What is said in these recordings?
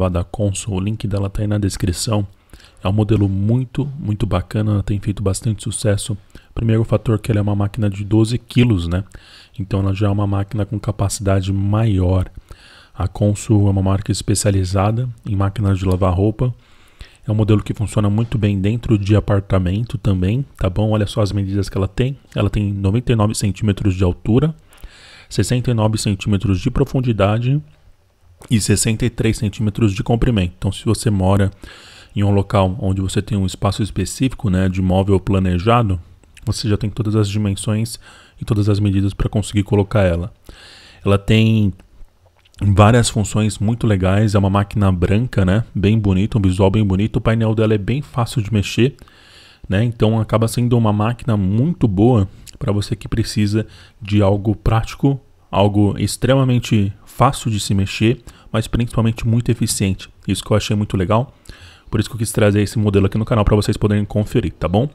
lá da Consul, o link dela está aí na descrição. É um modelo muito, muito bacana, ela tem feito bastante sucesso. Primeiro fator é que ela é uma máquina de 12 quilos, né? Então ela já é uma máquina com capacidade maior. A Consul é uma marca especializada em máquinas de lavar roupa. É um modelo que funciona muito bem dentro de apartamento também, tá bom? Olha só as medidas que ela tem. Ela tem 99 centímetros de altura, 69 centímetros de profundidade e 63 centímetros de comprimento. Então, se você mora em um local onde você tem um espaço específico né, de móvel planejado, você já tem todas as dimensões e todas as medidas para conseguir colocar ela. Ela tem várias funções muito legais, é uma máquina branca, né? Bem bonita, um visual bem bonito, o painel dela é bem fácil de mexer, né? Então acaba sendo uma máquina muito boa para você que precisa de algo prático algo extremamente fácil de se mexer, mas principalmente muito eficiente. Isso que eu achei muito legal. Por isso que eu quis trazer esse modelo aqui no canal para vocês poderem conferir, tá bom?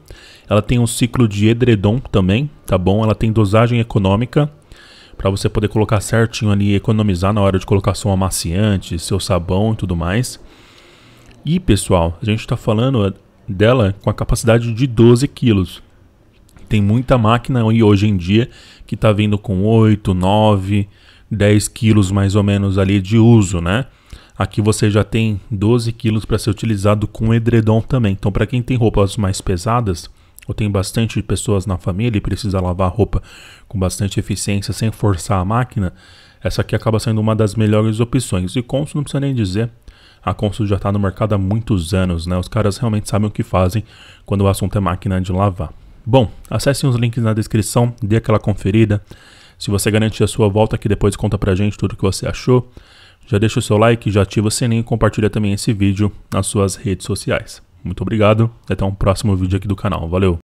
Ela tem um ciclo de edredom também, tá bom? Ela tem dosagem econômica para você poder colocar certinho ali economizar na hora de colocar seu amaciante, seu sabão e tudo mais. E pessoal, a gente está falando dela com a capacidade de 12 quilos. Tem muita máquina e hoje em dia que está vindo com 8, 9, 10 quilos mais ou menos ali de uso, né? Aqui você já tem 12 quilos para ser utilizado com edredom também. Então, para quem tem roupas mais pesadas, ou tem bastante pessoas na família e precisa lavar roupa com bastante eficiência sem forçar a máquina, essa aqui acaba sendo uma das melhores opções. E Consul não precisa nem dizer, a Consul já está no mercado há muitos anos, né? Os caras realmente sabem o que fazem quando o assunto é máquina de lavar. Bom, acessem os links na descrição, dê aquela conferida. Se você garante a sua volta aqui depois conta pra gente tudo o que você achou. Já deixa o seu like, já ativa o sininho e compartilha também esse vídeo nas suas redes sociais. Muito obrigado e até um próximo vídeo aqui do canal. Valeu!